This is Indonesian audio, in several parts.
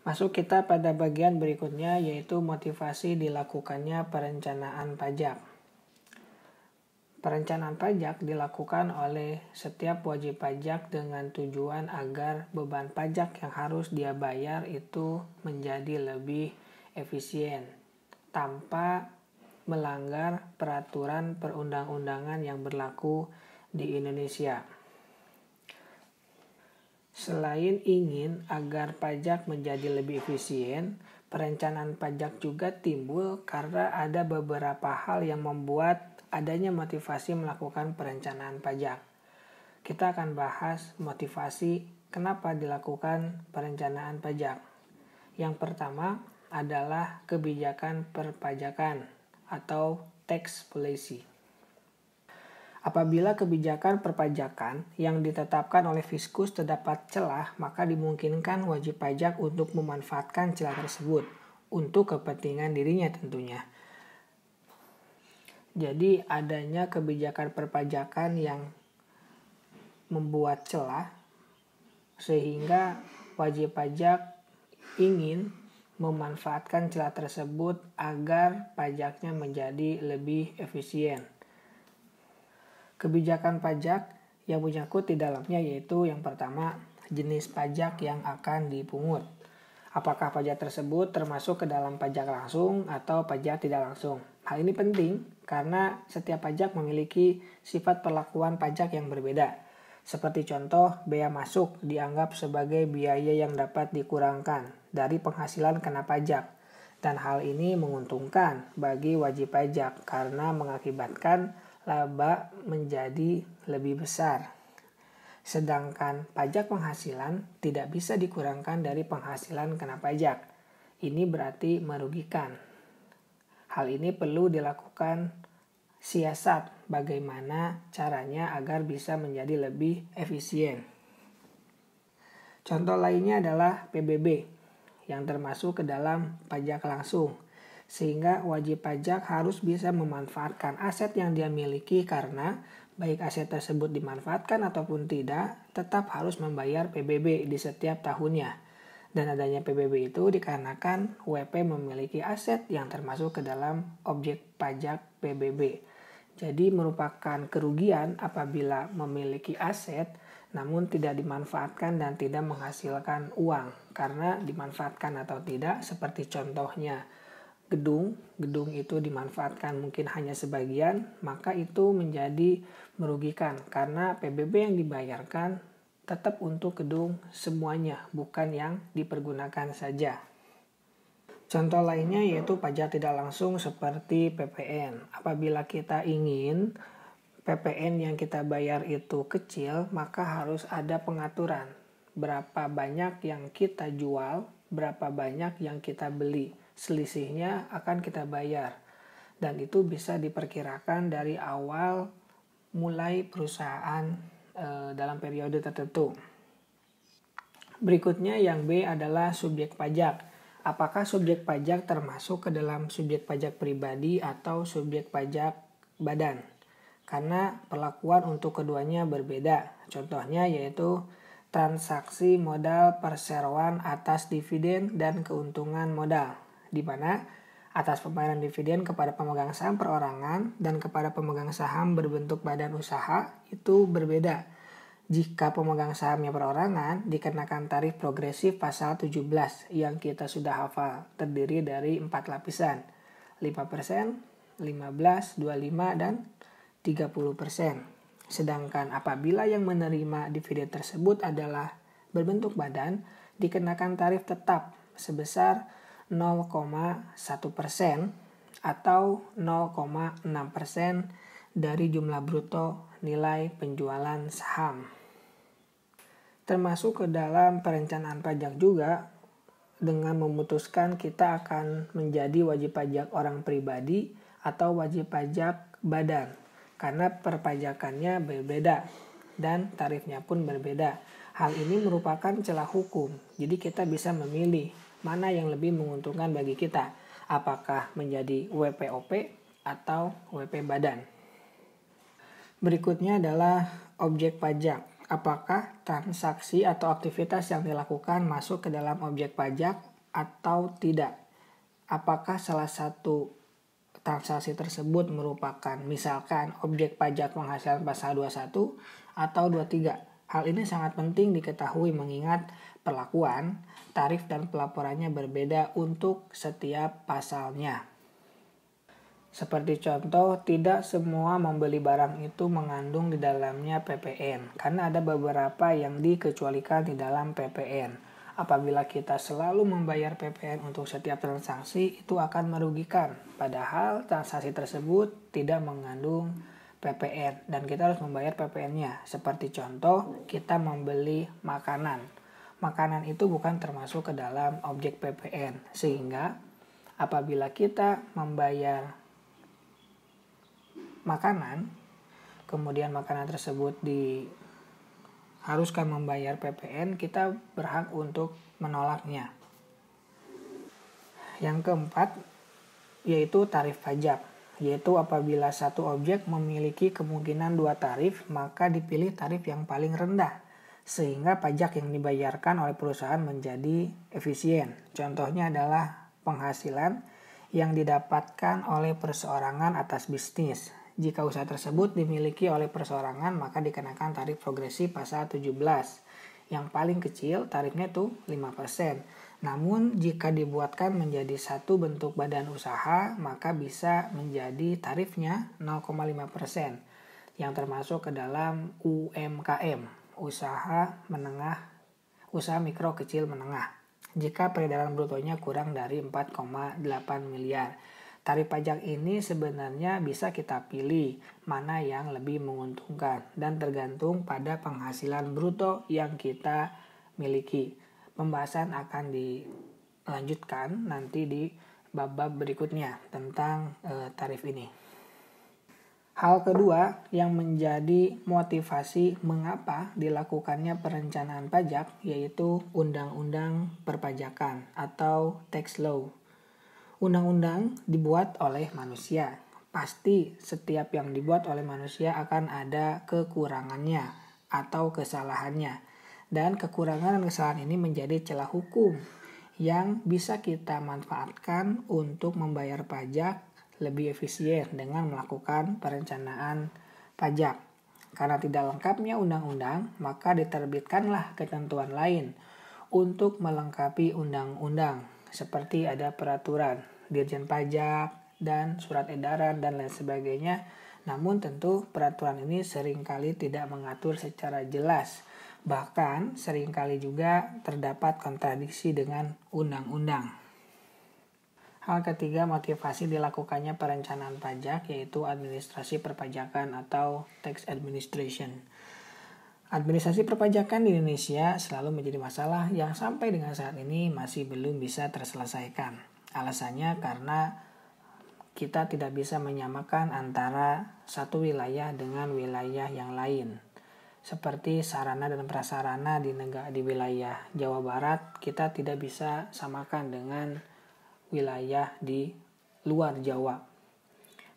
Masuk kita pada bagian berikutnya yaitu motivasi dilakukannya perencanaan pajak. Perencanaan pajak dilakukan oleh setiap wajib pajak dengan tujuan agar beban pajak yang harus dia bayar itu menjadi lebih efisien tanpa melanggar peraturan perundang-undangan yang berlaku di Indonesia. Selain ingin agar pajak menjadi lebih efisien, perencanaan pajak juga timbul karena ada beberapa hal yang membuat adanya motivasi melakukan perencanaan pajak. Kita akan bahas motivasi kenapa dilakukan perencanaan pajak. Yang pertama adalah kebijakan perpajakan atau tax policy. Apabila kebijakan perpajakan yang ditetapkan oleh fiskus terdapat celah, maka dimungkinkan wajib pajak untuk memanfaatkan celah tersebut untuk kepentingan dirinya tentunya. Jadi adanya kebijakan perpajakan yang membuat celah sehingga wajib pajak ingin memanfaatkan celah tersebut agar pajaknya menjadi lebih efisien kebijakan pajak yang menyangkut di dalamnya yaitu yang pertama jenis pajak yang akan dipungut. Apakah pajak tersebut termasuk ke dalam pajak langsung atau pajak tidak langsung? Hal ini penting karena setiap pajak memiliki sifat perlakuan pajak yang berbeda. Seperti contoh, bea masuk dianggap sebagai biaya yang dapat dikurangkan dari penghasilan kena pajak. Dan hal ini menguntungkan bagi wajib pajak karena mengakibatkan laba menjadi lebih besar. Sedangkan pajak penghasilan tidak bisa dikurangkan dari penghasilan kena pajak. Ini berarti merugikan. Hal ini perlu dilakukan siasat bagaimana caranya agar bisa menjadi lebih efisien. Contoh lainnya adalah PBB yang termasuk ke dalam pajak langsung sehingga wajib pajak harus bisa memanfaatkan aset yang dia miliki karena baik aset tersebut dimanfaatkan ataupun tidak, tetap harus membayar PBB di setiap tahunnya. Dan adanya PBB itu dikarenakan WP memiliki aset yang termasuk ke dalam objek pajak PBB. Jadi merupakan kerugian apabila memiliki aset namun tidak dimanfaatkan dan tidak menghasilkan uang karena dimanfaatkan atau tidak seperti contohnya gedung, gedung itu dimanfaatkan mungkin hanya sebagian, maka itu menjadi merugikan karena PBB yang dibayarkan tetap untuk gedung semuanya, bukan yang dipergunakan saja. Contoh lainnya yaitu pajak tidak langsung seperti PPN. Apabila kita ingin PPN yang kita bayar itu kecil, maka harus ada pengaturan berapa banyak yang kita jual, berapa banyak yang kita beli selisihnya akan kita bayar. Dan itu bisa diperkirakan dari awal mulai perusahaan e, dalam periode tertentu. Berikutnya yang B adalah subjek pajak. Apakah subjek pajak termasuk ke dalam subjek pajak pribadi atau subjek pajak badan? Karena perlakuan untuk keduanya berbeda. Contohnya yaitu transaksi modal perseroan atas dividen dan keuntungan modal di mana atas pembayaran dividen kepada pemegang saham perorangan dan kepada pemegang saham berbentuk badan usaha itu berbeda. Jika pemegang sahamnya perorangan dikenakan tarif progresif pasal 17 yang kita sudah hafal terdiri dari 4 lapisan 5%, 15, 25, dan 30%. Sedangkan apabila yang menerima dividen tersebut adalah berbentuk badan dikenakan tarif tetap sebesar 0,1 persen atau 0,6 persen dari jumlah bruto nilai penjualan saham. Termasuk ke dalam perencanaan pajak juga dengan memutuskan kita akan menjadi wajib pajak orang pribadi atau wajib pajak badan karena perpajakannya berbeda dan tarifnya pun berbeda. Hal ini merupakan celah hukum, jadi kita bisa memilih mana yang lebih menguntungkan bagi kita, apakah menjadi WPOP atau WP badan. Berikutnya adalah objek pajak. Apakah transaksi atau aktivitas yang dilakukan masuk ke dalam objek pajak atau tidak? Apakah salah satu transaksi tersebut merupakan misalkan objek pajak penghasilan pasal 21 atau 23? Hal ini sangat penting diketahui mengingat perlakuan, tarif dan pelaporannya berbeda untuk setiap pasalnya. Seperti contoh, tidak semua membeli barang itu mengandung di dalamnya PPN, karena ada beberapa yang dikecualikan di dalam PPN. Apabila kita selalu membayar PPN untuk setiap transaksi, itu akan merugikan, padahal transaksi tersebut tidak mengandung PPN dan kita harus membayar PPN-nya. Seperti contoh, kita membeli makanan. Makanan itu bukan termasuk ke dalam objek PPN. Sehingga apabila kita membayar makanan, kemudian makanan tersebut haruskan membayar PPN, kita berhak untuk menolaknya. Yang keempat yaitu tarif pajak yaitu apabila satu objek memiliki kemungkinan dua tarif, maka dipilih tarif yang paling rendah, sehingga pajak yang dibayarkan oleh perusahaan menjadi efisien. Contohnya adalah penghasilan yang didapatkan oleh perseorangan atas bisnis. Jika usaha tersebut dimiliki oleh perseorangan, maka dikenakan tarif progresif pasal 17. Yang paling kecil tarifnya itu namun jika dibuatkan menjadi satu bentuk badan usaha, maka bisa menjadi tarifnya 0,5% yang termasuk ke dalam UMKM, usaha menengah, usaha mikro kecil menengah. Jika peredaran brutonya kurang dari 4,8 miliar. Tarif pajak ini sebenarnya bisa kita pilih mana yang lebih menguntungkan dan tergantung pada penghasilan bruto yang kita miliki pembahasan akan dilanjutkan nanti di bab-bab berikutnya tentang e, tarif ini. Hal kedua yang menjadi motivasi mengapa dilakukannya perencanaan pajak yaitu Undang-Undang Perpajakan atau Tax Law. Undang-undang dibuat oleh manusia. Pasti setiap yang dibuat oleh manusia akan ada kekurangannya atau kesalahannya dan kekurangan dan kesalahan ini menjadi celah hukum yang bisa kita manfaatkan untuk membayar pajak lebih efisien dengan melakukan perencanaan pajak. Karena tidak lengkapnya undang-undang, maka diterbitkanlah ketentuan lain untuk melengkapi undang-undang, seperti ada peraturan Dirjen Pajak dan surat edaran dan lain sebagainya namun tentu peraturan ini seringkali tidak mengatur secara jelas. Bahkan seringkali juga terdapat kontradiksi dengan undang-undang. Hal ketiga motivasi dilakukannya perencanaan pajak yaitu administrasi perpajakan atau tax administration. Administrasi perpajakan di Indonesia selalu menjadi masalah yang sampai dengan saat ini masih belum bisa terselesaikan. Alasannya karena kita tidak bisa menyamakan antara satu wilayah dengan wilayah yang lain. Seperti sarana dan prasarana di negara di wilayah Jawa Barat, kita tidak bisa samakan dengan wilayah di luar Jawa.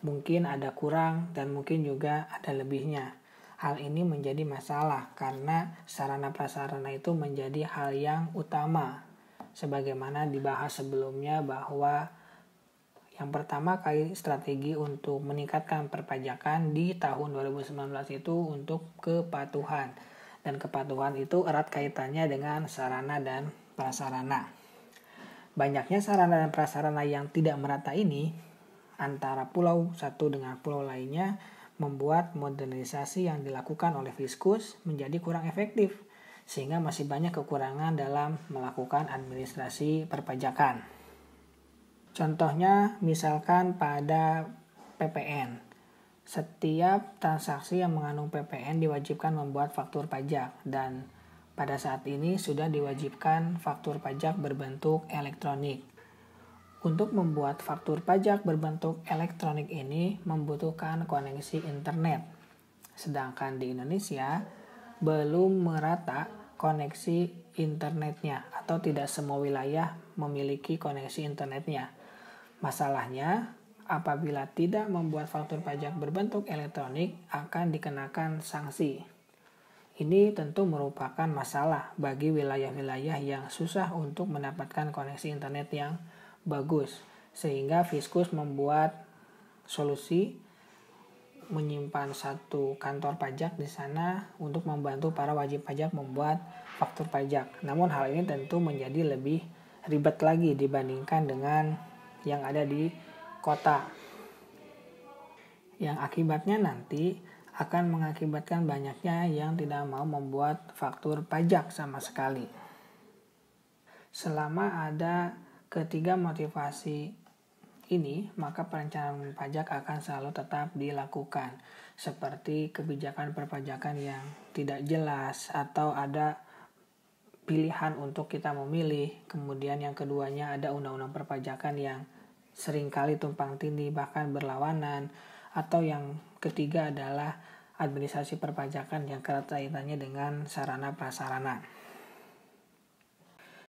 Mungkin ada kurang dan mungkin juga ada lebihnya. Hal ini menjadi masalah karena sarana prasarana itu menjadi hal yang utama sebagaimana dibahas sebelumnya bahwa yang pertama kali strategi untuk meningkatkan perpajakan di tahun 2019 itu untuk kepatuhan. Dan kepatuhan itu erat kaitannya dengan sarana dan prasarana. Banyaknya sarana dan prasarana yang tidak merata ini antara pulau satu dengan pulau lainnya membuat modernisasi yang dilakukan oleh Fiskus menjadi kurang efektif sehingga masih banyak kekurangan dalam melakukan administrasi perpajakan. Contohnya misalkan pada PPN. Setiap transaksi yang mengandung PPN diwajibkan membuat faktur pajak dan pada saat ini sudah diwajibkan faktur pajak berbentuk elektronik. Untuk membuat faktur pajak berbentuk elektronik ini membutuhkan koneksi internet. Sedangkan di Indonesia belum merata koneksi internetnya atau tidak semua wilayah memiliki koneksi internetnya. Masalahnya, apabila tidak membuat faktur pajak berbentuk elektronik akan dikenakan sanksi. Ini tentu merupakan masalah bagi wilayah-wilayah yang susah untuk mendapatkan koneksi internet yang bagus, sehingga Fiskus membuat solusi menyimpan satu kantor pajak di sana untuk membantu para wajib pajak membuat faktur pajak. Namun hal ini tentu menjadi lebih ribet lagi dibandingkan dengan yang ada di kota. Yang akibatnya nanti akan mengakibatkan banyaknya yang tidak mau membuat faktur pajak sama sekali. Selama ada ketiga motivasi ini, maka perencanaan pajak akan selalu tetap dilakukan, seperti kebijakan perpajakan yang tidak jelas atau ada pilihan untuk kita memilih. Kemudian yang keduanya ada undang-undang perpajakan yang seringkali tumpang tindih bahkan berlawanan. Atau yang ketiga adalah administrasi perpajakan yang kerat kaitannya dengan sarana prasarana.